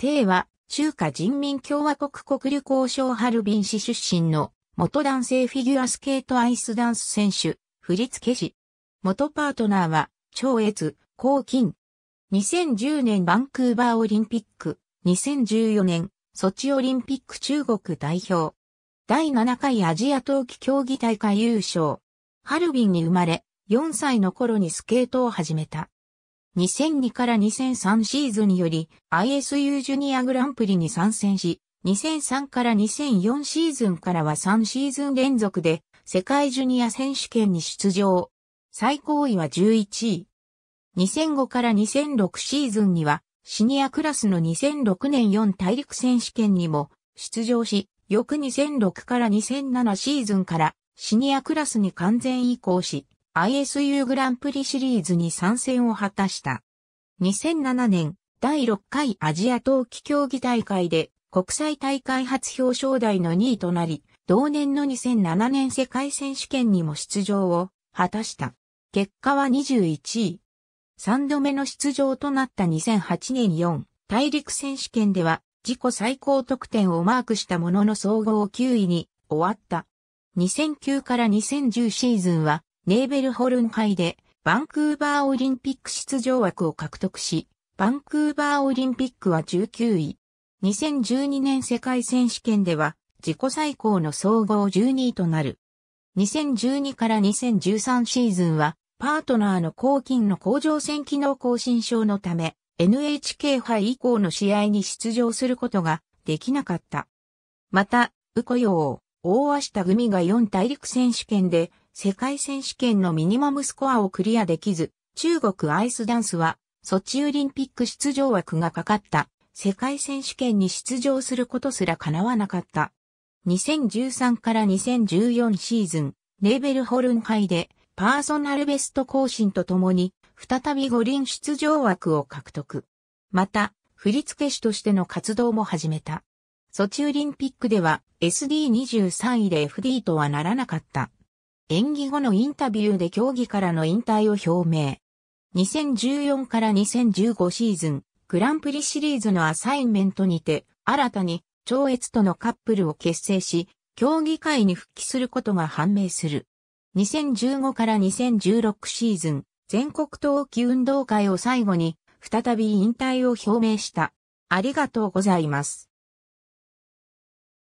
帝は、中華人民共和国国旅行省ハルビン市出身の、元男性フィギュアスケートアイスダンス選手、振付師。元パートナーは、超越、高金。2010年バンクーバーオリンピック、2014年、ソチオリンピック中国代表。第7回アジア冬季競技大会優勝。ハルビンに生まれ、4歳の頃にスケートを始めた。2002から2003シーズンより ISU ジュニアグランプリに参戦し、2003から2004シーズンからは3シーズン連続で世界ジュニア選手権に出場。最高位は11位。2005から2006シーズンにはシニアクラスの2006年4大陸選手権にも出場し、翌2006から2007シーズンからシニアクラスに完全移行し、ISU グランプリシリーズに参戦を果たした。2007年、第6回アジア冬季競技大会で国際大会初表彰台の2位となり、同年の2007年世界選手権にも出場を果たした。結果は21位。3度目の出場となった2008年4大陸選手権では自己最高得点をマークしたものの総合9位に終わった。2009から2010シーズンはネーベルホルン杯でバンクーバーオリンピック出場枠を獲得し、バンクーバーオリンピックは19位。2012年世界選手権では自己最高の総合12位となる。2012から2013シーズンはパートナーの抗菌の甲状腺機能更新症のため NHK 杯以降の試合に出場することができなかった。また、ウコヨウ、大足田組が4大陸選手権で世界選手権のミニマムスコアをクリアできず、中国アイスダンスは、ソチオリンピック出場枠がかかった世界選手権に出場することすら叶わなかった。2013から2014シーズン、レーベルホルン杯でパーソナルベスト更新とともに、再び五輪出場枠を獲得。また、振付師としての活動も始めた。ソチオリンピックでは SD23 位で FD とはならなかった。演技後のインタビューで競技からの引退を表明。2014から2015シーズン、グランプリシリーズのアサインメントにて、新たに、超越とのカップルを結成し、競技会に復帰することが判明する。2015から2016シーズン、全国冬季運動会を最後に、再び引退を表明した。ありがとうございます。